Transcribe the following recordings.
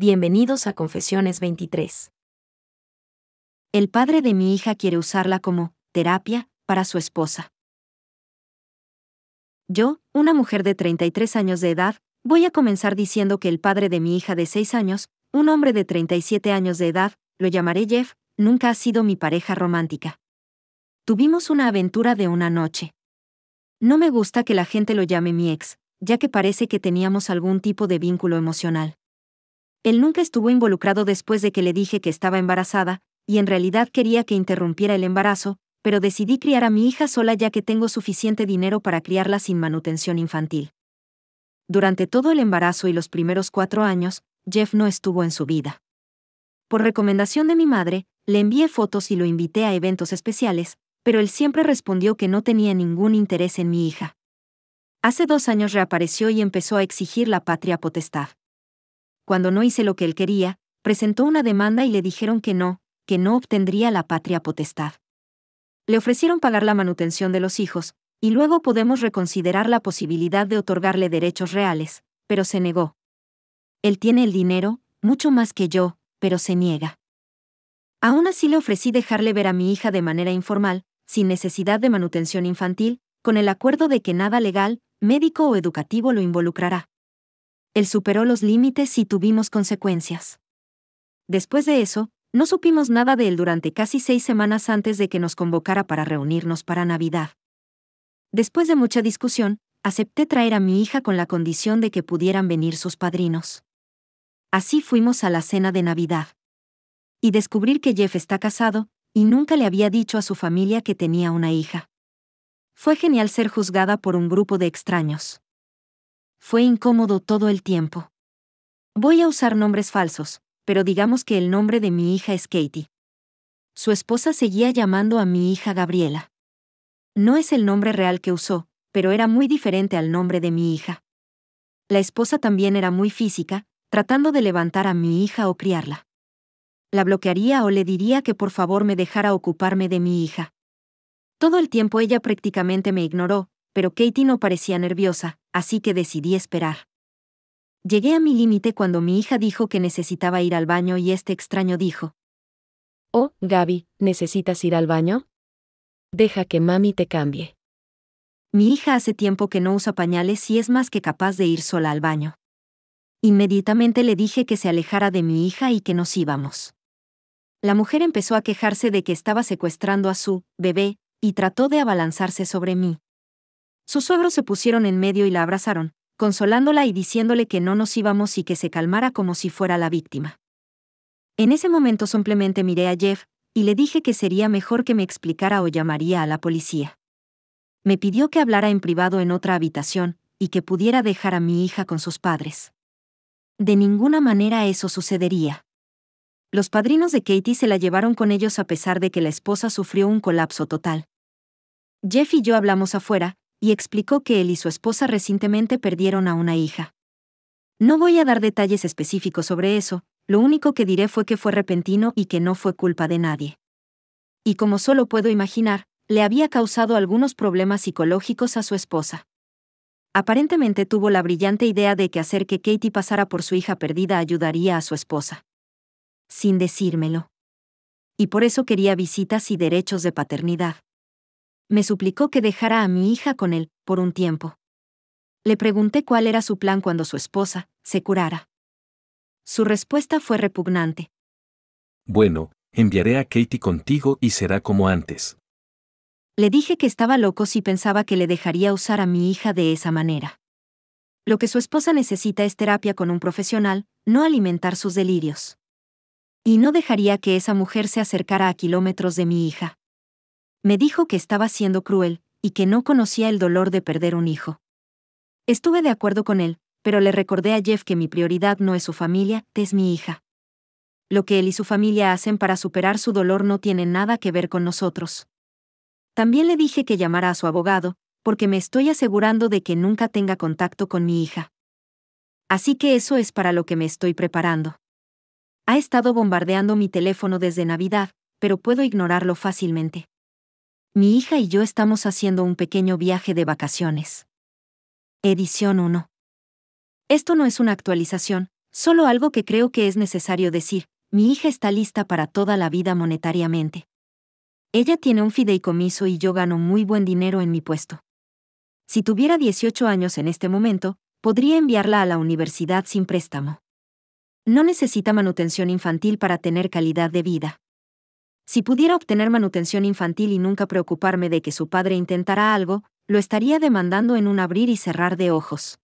Bienvenidos a Confesiones 23. El padre de mi hija quiere usarla como terapia para su esposa. Yo, una mujer de 33 años de edad, voy a comenzar diciendo que el padre de mi hija de 6 años, un hombre de 37 años de edad, lo llamaré Jeff, nunca ha sido mi pareja romántica. Tuvimos una aventura de una noche. No me gusta que la gente lo llame mi ex, ya que parece que teníamos algún tipo de vínculo emocional. Él nunca estuvo involucrado después de que le dije que estaba embarazada, y en realidad quería que interrumpiera el embarazo, pero decidí criar a mi hija sola ya que tengo suficiente dinero para criarla sin manutención infantil. Durante todo el embarazo y los primeros cuatro años, Jeff no estuvo en su vida. Por recomendación de mi madre, le envié fotos y lo invité a eventos especiales, pero él siempre respondió que no tenía ningún interés en mi hija. Hace dos años reapareció y empezó a exigir la patria potestad cuando no hice lo que él quería, presentó una demanda y le dijeron que no, que no obtendría la patria potestad. Le ofrecieron pagar la manutención de los hijos, y luego podemos reconsiderar la posibilidad de otorgarle derechos reales, pero se negó. Él tiene el dinero, mucho más que yo, pero se niega. Aún así le ofrecí dejarle ver a mi hija de manera informal, sin necesidad de manutención infantil, con el acuerdo de que nada legal, médico o educativo lo involucrará. Él superó los límites y tuvimos consecuencias. Después de eso, no supimos nada de él durante casi seis semanas antes de que nos convocara para reunirnos para Navidad. Después de mucha discusión, acepté traer a mi hija con la condición de que pudieran venir sus padrinos. Así fuimos a la cena de Navidad. Y descubrir que Jeff está casado, y nunca le había dicho a su familia que tenía una hija. Fue genial ser juzgada por un grupo de extraños fue incómodo todo el tiempo. Voy a usar nombres falsos, pero digamos que el nombre de mi hija es Katie. Su esposa seguía llamando a mi hija Gabriela. No es el nombre real que usó, pero era muy diferente al nombre de mi hija. La esposa también era muy física, tratando de levantar a mi hija o criarla. La bloquearía o le diría que por favor me dejara ocuparme de mi hija. Todo el tiempo ella prácticamente me ignoró, pero Katie no parecía nerviosa, así que decidí esperar. Llegué a mi límite cuando mi hija dijo que necesitaba ir al baño y este extraño dijo. Oh, Gaby, ¿necesitas ir al baño? Deja que mami te cambie. Mi hija hace tiempo que no usa pañales y es más que capaz de ir sola al baño. Inmediatamente le dije que se alejara de mi hija y que nos íbamos. La mujer empezó a quejarse de que estaba secuestrando a su bebé, y trató de abalanzarse sobre mí. Sus suegros se pusieron en medio y la abrazaron, consolándola y diciéndole que no nos íbamos y que se calmara como si fuera la víctima. En ese momento simplemente miré a Jeff, y le dije que sería mejor que me explicara o llamaría a la policía. Me pidió que hablara en privado en otra habitación, y que pudiera dejar a mi hija con sus padres. De ninguna manera eso sucedería. Los padrinos de Katie se la llevaron con ellos a pesar de que la esposa sufrió un colapso total. Jeff y yo hablamos afuera, y explicó que él y su esposa recientemente perdieron a una hija. No voy a dar detalles específicos sobre eso, lo único que diré fue que fue repentino y que no fue culpa de nadie. Y como solo puedo imaginar, le había causado algunos problemas psicológicos a su esposa. Aparentemente tuvo la brillante idea de que hacer que Katie pasara por su hija perdida ayudaría a su esposa. Sin decírmelo. Y por eso quería visitas y derechos de paternidad me suplicó que dejara a mi hija con él, por un tiempo. Le pregunté cuál era su plan cuando su esposa se curara. Su respuesta fue repugnante. Bueno, enviaré a Katie contigo y será como antes. Le dije que estaba loco si pensaba que le dejaría usar a mi hija de esa manera. Lo que su esposa necesita es terapia con un profesional, no alimentar sus delirios. Y no dejaría que esa mujer se acercara a kilómetros de mi hija. Me dijo que estaba siendo cruel, y que no conocía el dolor de perder un hijo. Estuve de acuerdo con él, pero le recordé a Jeff que mi prioridad no es su familia, es mi hija. Lo que él y su familia hacen para superar su dolor no tiene nada que ver con nosotros. También le dije que llamara a su abogado, porque me estoy asegurando de que nunca tenga contacto con mi hija. Así que eso es para lo que me estoy preparando. Ha estado bombardeando mi teléfono desde Navidad, pero puedo ignorarlo fácilmente. Mi hija y yo estamos haciendo un pequeño viaje de vacaciones. Edición 1. Esto no es una actualización, solo algo que creo que es necesario decir. Mi hija está lista para toda la vida monetariamente. Ella tiene un fideicomiso y yo gano muy buen dinero en mi puesto. Si tuviera 18 años en este momento, podría enviarla a la universidad sin préstamo. No necesita manutención infantil para tener calidad de vida. Si pudiera obtener manutención infantil y nunca preocuparme de que su padre intentara algo, lo estaría demandando en un abrir y cerrar de ojos.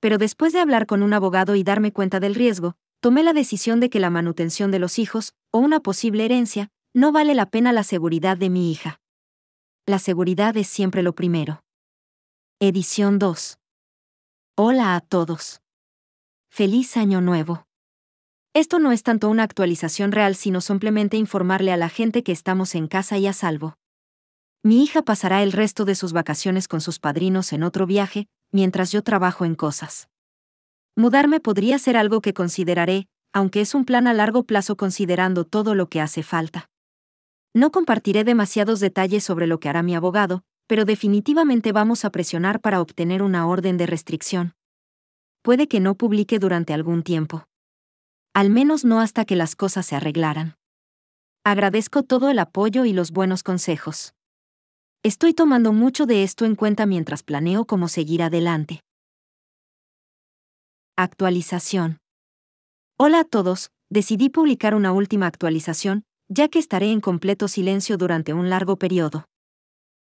Pero después de hablar con un abogado y darme cuenta del riesgo, tomé la decisión de que la manutención de los hijos, o una posible herencia, no vale la pena la seguridad de mi hija. La seguridad es siempre lo primero. Edición 2. Hola a todos. Feliz año nuevo. Esto no es tanto una actualización real sino simplemente informarle a la gente que estamos en casa y a salvo. Mi hija pasará el resto de sus vacaciones con sus padrinos en otro viaje, mientras yo trabajo en cosas. Mudarme podría ser algo que consideraré, aunque es un plan a largo plazo considerando todo lo que hace falta. No compartiré demasiados detalles sobre lo que hará mi abogado, pero definitivamente vamos a presionar para obtener una orden de restricción. Puede que no publique durante algún tiempo al menos no hasta que las cosas se arreglaran. Agradezco todo el apoyo y los buenos consejos. Estoy tomando mucho de esto en cuenta mientras planeo cómo seguir adelante. Actualización. Hola a todos, decidí publicar una última actualización, ya que estaré en completo silencio durante un largo periodo.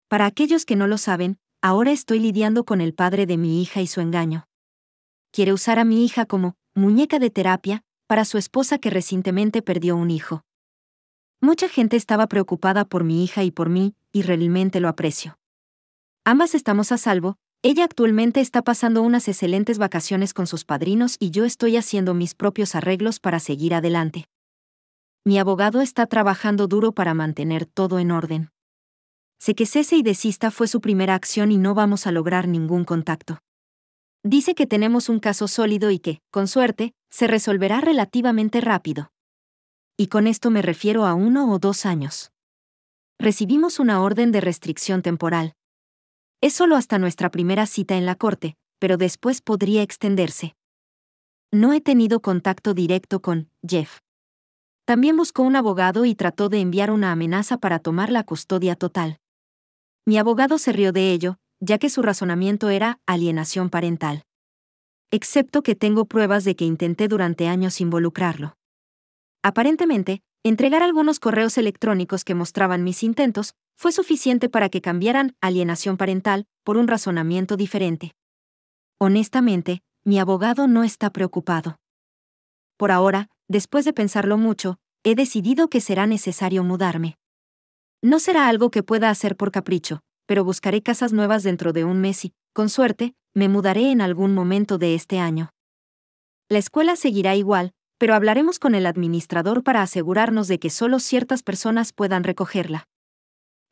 Para aquellos que no lo saben, ahora estoy lidiando con el padre de mi hija y su engaño. Quiere usar a mi hija como muñeca de terapia para su esposa que recientemente perdió un hijo. Mucha gente estaba preocupada por mi hija y por mí, y realmente lo aprecio. Ambas estamos a salvo, ella actualmente está pasando unas excelentes vacaciones con sus padrinos y yo estoy haciendo mis propios arreglos para seguir adelante. Mi abogado está trabajando duro para mantener todo en orden. Sé que cese y desista fue su primera acción y no vamos a lograr ningún contacto. Dice que tenemos un caso sólido y que, con suerte, se resolverá relativamente rápido. Y con esto me refiero a uno o dos años. Recibimos una orden de restricción temporal. Es solo hasta nuestra primera cita en la corte, pero después podría extenderse. No he tenido contacto directo con Jeff. También buscó un abogado y trató de enviar una amenaza para tomar la custodia total. Mi abogado se rió de ello, ya que su razonamiento era alienación parental. Excepto que tengo pruebas de que intenté durante años involucrarlo. Aparentemente, entregar algunos correos electrónicos que mostraban mis intentos fue suficiente para que cambiaran alienación parental por un razonamiento diferente. Honestamente, mi abogado no está preocupado. Por ahora, después de pensarlo mucho, he decidido que será necesario mudarme. No será algo que pueda hacer por capricho, pero buscaré casas nuevas dentro de un mes y, con suerte, me mudaré en algún momento de este año. La escuela seguirá igual, pero hablaremos con el administrador para asegurarnos de que solo ciertas personas puedan recogerla.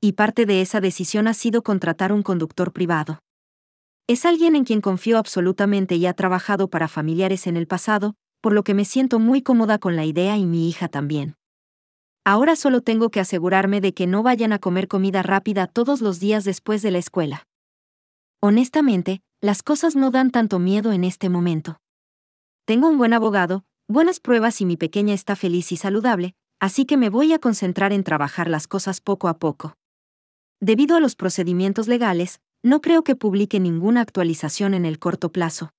Y parte de esa decisión ha sido contratar un conductor privado. Es alguien en quien confío absolutamente y ha trabajado para familiares en el pasado, por lo que me siento muy cómoda con la idea y mi hija también. Ahora solo tengo que asegurarme de que no vayan a comer comida rápida todos los días después de la escuela. Honestamente, las cosas no dan tanto miedo en este momento. Tengo un buen abogado, buenas pruebas y mi pequeña está feliz y saludable, así que me voy a concentrar en trabajar las cosas poco a poco. Debido a los procedimientos legales, no creo que publique ninguna actualización en el corto plazo.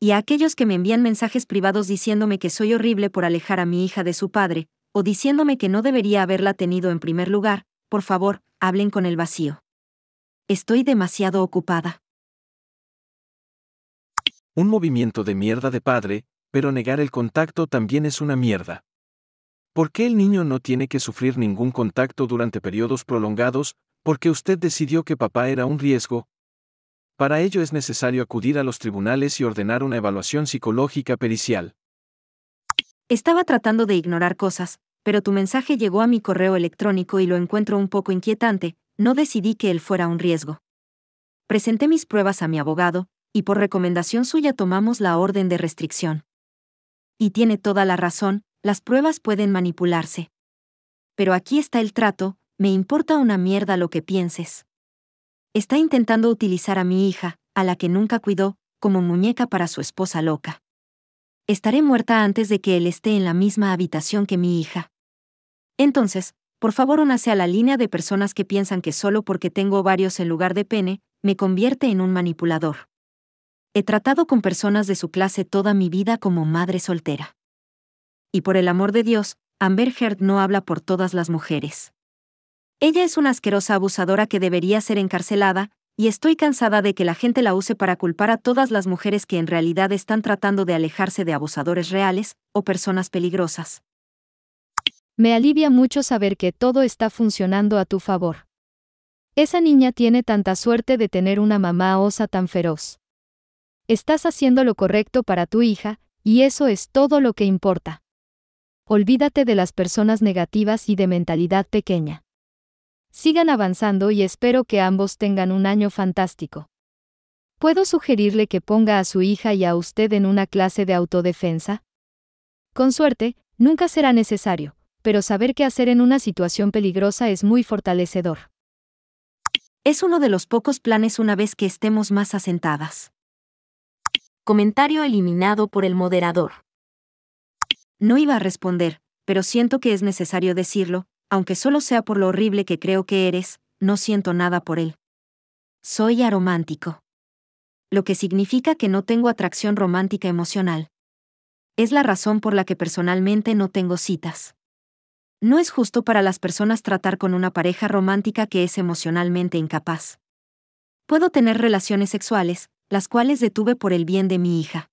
Y a aquellos que me envían mensajes privados diciéndome que soy horrible por alejar a mi hija de su padre, o diciéndome que no debería haberla tenido en primer lugar, por favor, hablen con el vacío. Estoy demasiado ocupada. Un movimiento de mierda de padre, pero negar el contacto también es una mierda. ¿Por qué el niño no tiene que sufrir ningún contacto durante periodos prolongados? Porque usted decidió que papá era un riesgo. Para ello es necesario acudir a los tribunales y ordenar una evaluación psicológica pericial. Estaba tratando de ignorar cosas, pero tu mensaje llegó a mi correo electrónico y lo encuentro un poco inquietante, no decidí que él fuera un riesgo. Presenté mis pruebas a mi abogado, y por recomendación suya tomamos la orden de restricción. Y tiene toda la razón, las pruebas pueden manipularse. Pero aquí está el trato, me importa una mierda lo que pienses. Está intentando utilizar a mi hija, a la que nunca cuidó, como muñeca para su esposa loca estaré muerta antes de que él esté en la misma habitación que mi hija. Entonces, por favor únase a la línea de personas que piensan que solo porque tengo varios en lugar de pene, me convierte en un manipulador. He tratado con personas de su clase toda mi vida como madre soltera. Y por el amor de Dios, Amber Heard no habla por todas las mujeres. Ella es una asquerosa abusadora que debería ser encarcelada, y estoy cansada de que la gente la use para culpar a todas las mujeres que en realidad están tratando de alejarse de abusadores reales o personas peligrosas. Me alivia mucho saber que todo está funcionando a tu favor. Esa niña tiene tanta suerte de tener una mamá osa tan feroz. Estás haciendo lo correcto para tu hija, y eso es todo lo que importa. Olvídate de las personas negativas y de mentalidad pequeña. Sigan avanzando y espero que ambos tengan un año fantástico. ¿Puedo sugerirle que ponga a su hija y a usted en una clase de autodefensa? Con suerte, nunca será necesario, pero saber qué hacer en una situación peligrosa es muy fortalecedor. Es uno de los pocos planes una vez que estemos más asentadas. Comentario eliminado por el moderador. No iba a responder, pero siento que es necesario decirlo, aunque solo sea por lo horrible que creo que eres, no siento nada por él. Soy aromántico. Lo que significa que no tengo atracción romántica emocional. Es la razón por la que personalmente no tengo citas. No es justo para las personas tratar con una pareja romántica que es emocionalmente incapaz. Puedo tener relaciones sexuales, las cuales detuve por el bien de mi hija.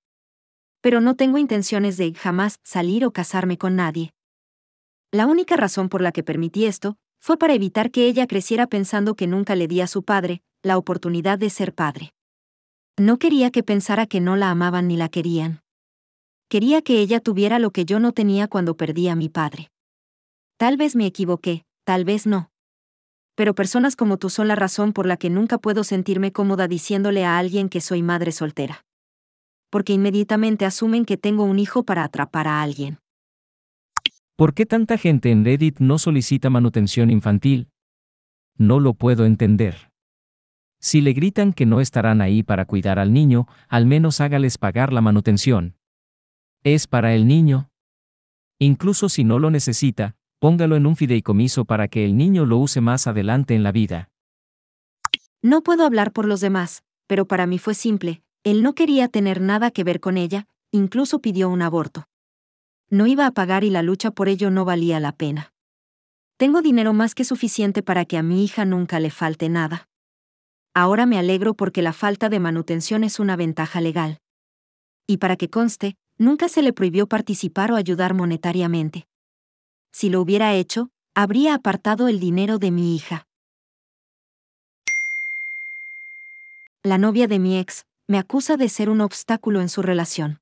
Pero no tengo intenciones de jamás salir o casarme con nadie. La única razón por la que permití esto fue para evitar que ella creciera pensando que nunca le di a su padre la oportunidad de ser padre. No quería que pensara que no la amaban ni la querían. Quería que ella tuviera lo que yo no tenía cuando perdí a mi padre. Tal vez me equivoqué, tal vez no. Pero personas como tú son la razón por la que nunca puedo sentirme cómoda diciéndole a alguien que soy madre soltera. Porque inmediatamente asumen que tengo un hijo para atrapar a alguien. ¿Por qué tanta gente en Reddit no solicita manutención infantil? No lo puedo entender. Si le gritan que no estarán ahí para cuidar al niño, al menos hágales pagar la manutención. Es para el niño. Incluso si no lo necesita, póngalo en un fideicomiso para que el niño lo use más adelante en la vida. No puedo hablar por los demás, pero para mí fue simple, él no quería tener nada que ver con ella, incluso pidió un aborto no iba a pagar y la lucha por ello no valía la pena. Tengo dinero más que suficiente para que a mi hija nunca le falte nada. Ahora me alegro porque la falta de manutención es una ventaja legal. Y para que conste, nunca se le prohibió participar o ayudar monetariamente. Si lo hubiera hecho, habría apartado el dinero de mi hija. La novia de mi ex me acusa de ser un obstáculo en su relación.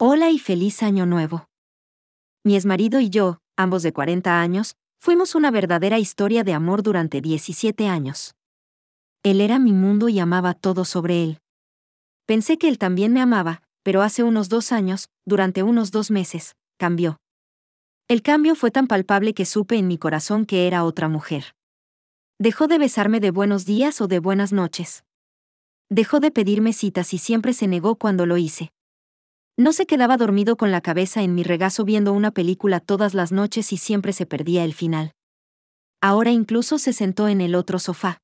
Hola y feliz año nuevo. Mi exmarido y yo, ambos de 40 años, fuimos una verdadera historia de amor durante 17 años. Él era mi mundo y amaba todo sobre él. Pensé que él también me amaba, pero hace unos dos años, durante unos dos meses, cambió. El cambio fue tan palpable que supe en mi corazón que era otra mujer. Dejó de besarme de buenos días o de buenas noches. Dejó de pedirme citas y siempre se negó cuando lo hice no se quedaba dormido con la cabeza en mi regazo viendo una película todas las noches y siempre se perdía el final. Ahora incluso se sentó en el otro sofá.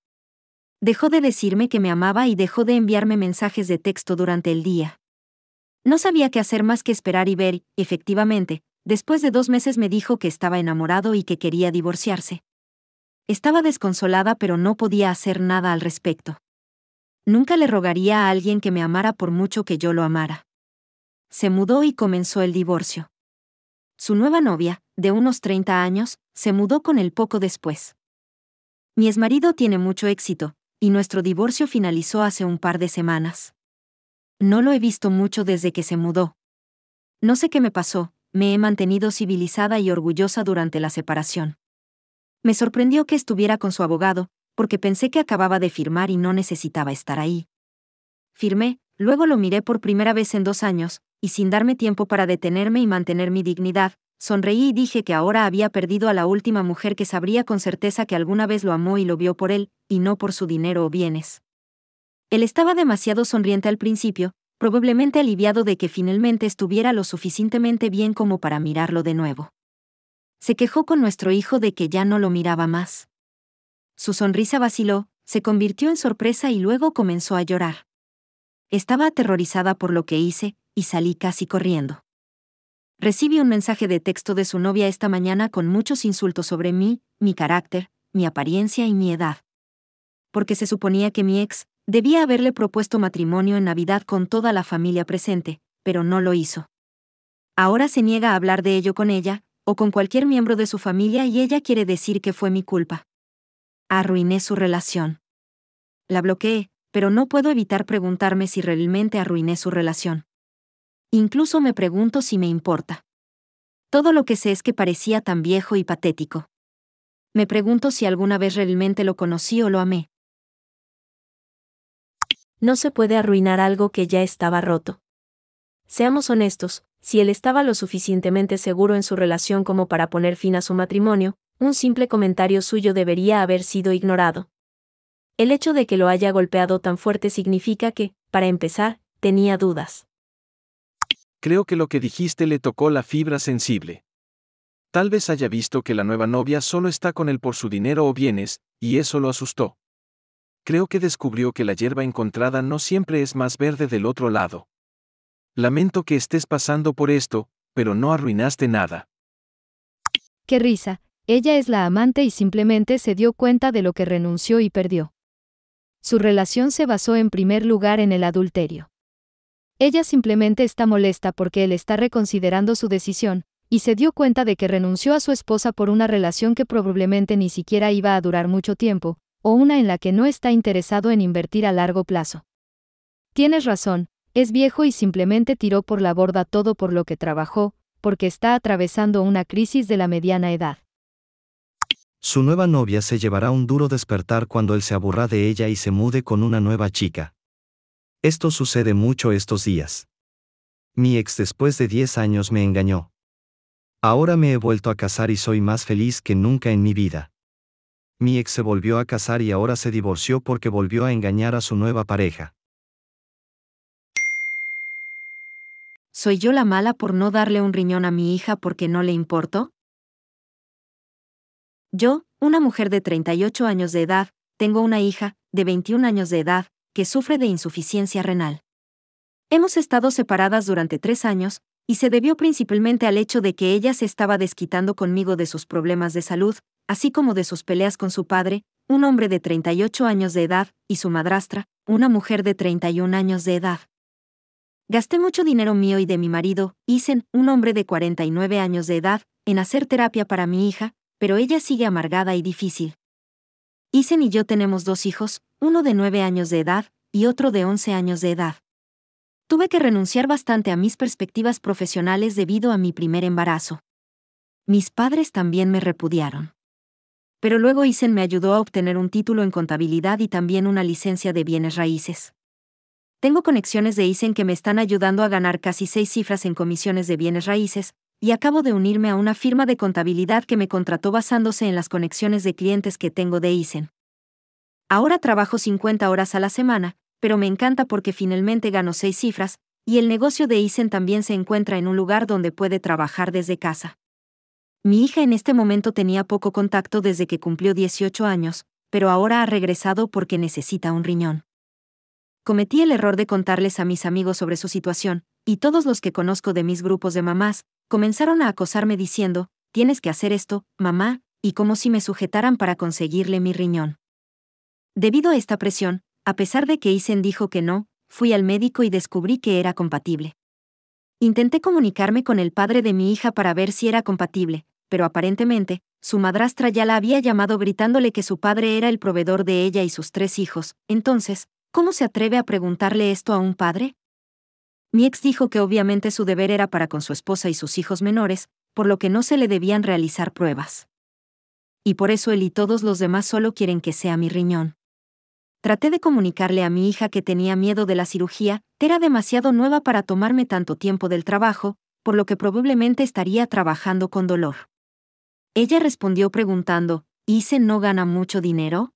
Dejó de decirme que me amaba y dejó de enviarme mensajes de texto durante el día. No sabía qué hacer más que esperar y ver, efectivamente, después de dos meses me dijo que estaba enamorado y que quería divorciarse. Estaba desconsolada pero no podía hacer nada al respecto. Nunca le rogaría a alguien que me amara por mucho que yo lo amara se mudó y comenzó el divorcio. Su nueva novia, de unos 30 años, se mudó con él poco después. Mi exmarido tiene mucho éxito, y nuestro divorcio finalizó hace un par de semanas. No lo he visto mucho desde que se mudó. No sé qué me pasó, me he mantenido civilizada y orgullosa durante la separación. Me sorprendió que estuviera con su abogado, porque pensé que acababa de firmar y no necesitaba estar ahí. Firmé, luego lo miré por primera vez en dos años, y sin darme tiempo para detenerme y mantener mi dignidad, sonreí y dije que ahora había perdido a la última mujer que sabría con certeza que alguna vez lo amó y lo vio por él, y no por su dinero o bienes. Él estaba demasiado sonriente al principio, probablemente aliviado de que finalmente estuviera lo suficientemente bien como para mirarlo de nuevo. Se quejó con nuestro hijo de que ya no lo miraba más. Su sonrisa vaciló, se convirtió en sorpresa y luego comenzó a llorar. Estaba aterrorizada por lo que hice, y salí casi corriendo. Recibí un mensaje de texto de su novia esta mañana con muchos insultos sobre mí, mi carácter, mi apariencia y mi edad. Porque se suponía que mi ex debía haberle propuesto matrimonio en Navidad con toda la familia presente, pero no lo hizo. Ahora se niega a hablar de ello con ella, o con cualquier miembro de su familia y ella quiere decir que fue mi culpa. Arruiné su relación. La bloqueé, pero no puedo evitar preguntarme si realmente arruiné su relación. Incluso me pregunto si me importa. Todo lo que sé es que parecía tan viejo y patético. Me pregunto si alguna vez realmente lo conocí o lo amé. No se puede arruinar algo que ya estaba roto. Seamos honestos, si él estaba lo suficientemente seguro en su relación como para poner fin a su matrimonio, un simple comentario suyo debería haber sido ignorado. El hecho de que lo haya golpeado tan fuerte significa que, para empezar, tenía dudas. Creo que lo que dijiste le tocó la fibra sensible. Tal vez haya visto que la nueva novia solo está con él por su dinero o bienes, y eso lo asustó. Creo que descubrió que la hierba encontrada no siempre es más verde del otro lado. Lamento que estés pasando por esto, pero no arruinaste nada. Qué risa, ella es la amante y simplemente se dio cuenta de lo que renunció y perdió. Su relación se basó en primer lugar en el adulterio. Ella simplemente está molesta porque él está reconsiderando su decisión, y se dio cuenta de que renunció a su esposa por una relación que probablemente ni siquiera iba a durar mucho tiempo, o una en la que no está interesado en invertir a largo plazo. Tienes razón, es viejo y simplemente tiró por la borda todo por lo que trabajó, porque está atravesando una crisis de la mediana edad. Su nueva novia se llevará un duro despertar cuando él se aburra de ella y se mude con una nueva chica. Esto sucede mucho estos días. Mi ex después de 10 años me engañó. Ahora me he vuelto a casar y soy más feliz que nunca en mi vida. Mi ex se volvió a casar y ahora se divorció porque volvió a engañar a su nueva pareja. ¿Soy yo la mala por no darle un riñón a mi hija porque no le importo? Yo, una mujer de 38 años de edad, tengo una hija, de 21 años de edad, que sufre de insuficiencia renal. Hemos estado separadas durante tres años, y se debió principalmente al hecho de que ella se estaba desquitando conmigo de sus problemas de salud, así como de sus peleas con su padre, un hombre de 38 años de edad, y su madrastra, una mujer de 31 años de edad. Gasté mucho dinero mío y de mi marido, Isen, un hombre de 49 años de edad, en hacer terapia para mi hija, pero ella sigue amargada y difícil. Isen y yo tenemos dos hijos, uno de nueve años de edad y otro de once años de edad. Tuve que renunciar bastante a mis perspectivas profesionales debido a mi primer embarazo. Mis padres también me repudiaron. Pero luego Isen me ayudó a obtener un título en contabilidad y también una licencia de bienes raíces. Tengo conexiones de Isen que me están ayudando a ganar casi seis cifras en comisiones de bienes raíces, y acabo de unirme a una firma de contabilidad que me contrató basándose en las conexiones de clientes que tengo de ISEN. Ahora trabajo 50 horas a la semana, pero me encanta porque finalmente gano seis cifras, y el negocio de ISEN también se encuentra en un lugar donde puede trabajar desde casa. Mi hija en este momento tenía poco contacto desde que cumplió 18 años, pero ahora ha regresado porque necesita un riñón. Cometí el error de contarles a mis amigos sobre su situación, y todos los que conozco de mis grupos de mamás, Comenzaron a acosarme diciendo, tienes que hacer esto, mamá, y como si me sujetaran para conseguirle mi riñón. Debido a esta presión, a pesar de que Isen dijo que no, fui al médico y descubrí que era compatible. Intenté comunicarme con el padre de mi hija para ver si era compatible, pero aparentemente, su madrastra ya la había llamado gritándole que su padre era el proveedor de ella y sus tres hijos, entonces, ¿cómo se atreve a preguntarle esto a un padre? Mi ex dijo que obviamente su deber era para con su esposa y sus hijos menores, por lo que no se le debían realizar pruebas. Y por eso él y todos los demás solo quieren que sea mi riñón. Traté de comunicarle a mi hija que tenía miedo de la cirugía, que era demasiado nueva para tomarme tanto tiempo del trabajo, por lo que probablemente estaría trabajando con dolor. Ella respondió preguntando, ¿Ise no gana mucho dinero?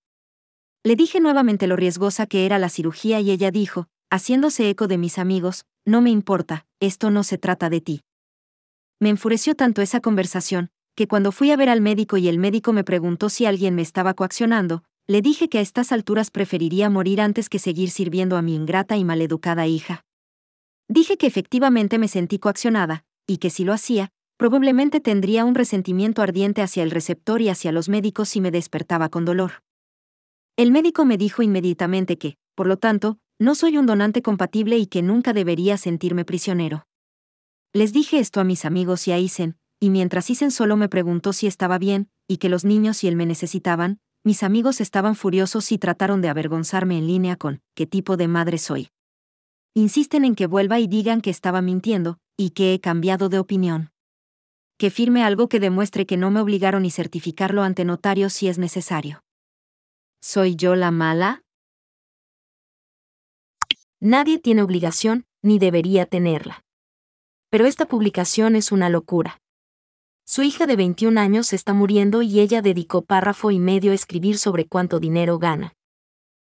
Le dije nuevamente lo riesgosa que era la cirugía y ella dijo, haciéndose eco de mis amigos, no me importa, esto no se trata de ti. Me enfureció tanto esa conversación, que cuando fui a ver al médico y el médico me preguntó si alguien me estaba coaccionando, le dije que a estas alturas preferiría morir antes que seguir sirviendo a mi ingrata y maleducada hija. Dije que efectivamente me sentí coaccionada, y que si lo hacía, probablemente tendría un resentimiento ardiente hacia el receptor y hacia los médicos si me despertaba con dolor. El médico me dijo inmediatamente que, por lo tanto, no soy un donante compatible y que nunca debería sentirme prisionero. Les dije esto a mis amigos y a Isen, y mientras Isen solo me preguntó si estaba bien, y que los niños y él me necesitaban, mis amigos estaban furiosos y trataron de avergonzarme en línea con qué tipo de madre soy. Insisten en que vuelva y digan que estaba mintiendo, y que he cambiado de opinión. Que firme algo que demuestre que no me obligaron y certificarlo ante notario si es necesario. ¿Soy yo la mala? Nadie tiene obligación, ni debería tenerla. Pero esta publicación es una locura. Su hija de 21 años está muriendo y ella dedicó párrafo y medio a escribir sobre cuánto dinero gana.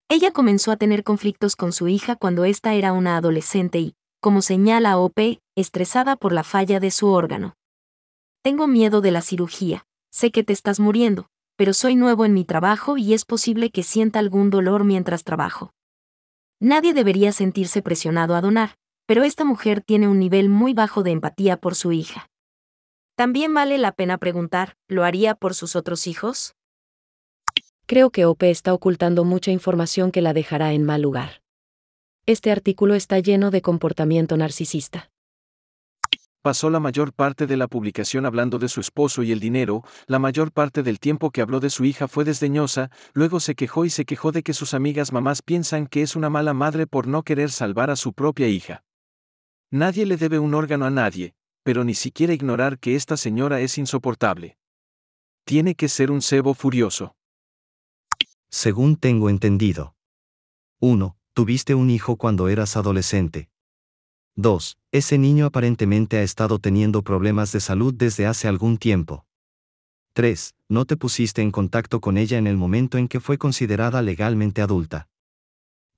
Ella comenzó a tener conflictos con su hija cuando ésta era una adolescente y, como señala OP, estresada por la falla de su órgano. Tengo miedo de la cirugía, sé que te estás muriendo, pero soy nuevo en mi trabajo y es posible que sienta algún dolor mientras trabajo. Nadie debería sentirse presionado a donar, pero esta mujer tiene un nivel muy bajo de empatía por su hija. También vale la pena preguntar, ¿lo haría por sus otros hijos? Creo que Ope está ocultando mucha información que la dejará en mal lugar. Este artículo está lleno de comportamiento narcisista pasó la mayor parte de la publicación hablando de su esposo y el dinero, la mayor parte del tiempo que habló de su hija fue desdeñosa, luego se quejó y se quejó de que sus amigas mamás piensan que es una mala madre por no querer salvar a su propia hija. Nadie le debe un órgano a nadie, pero ni siquiera ignorar que esta señora es insoportable. Tiene que ser un cebo furioso. Según tengo entendido. 1. Tuviste un hijo cuando eras adolescente, 2. Ese niño aparentemente ha estado teniendo problemas de salud desde hace algún tiempo. 3. No te pusiste en contacto con ella en el momento en que fue considerada legalmente adulta.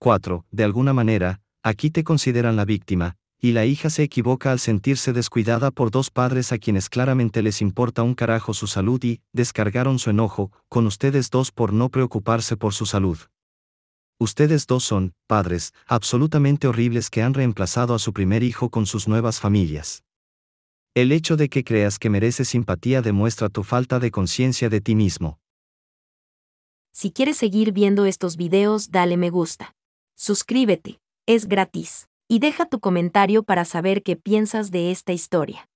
4. De alguna manera, aquí te consideran la víctima, y la hija se equivoca al sentirse descuidada por dos padres a quienes claramente les importa un carajo su salud y, descargaron su enojo, con ustedes dos por no preocuparse por su salud. Ustedes dos son, padres, absolutamente horribles que han reemplazado a su primer hijo con sus nuevas familias. El hecho de que creas que mereces simpatía demuestra tu falta de conciencia de ti mismo. Si quieres seguir viendo estos videos, dale me gusta. Suscríbete, es gratis. Y deja tu comentario para saber qué piensas de esta historia.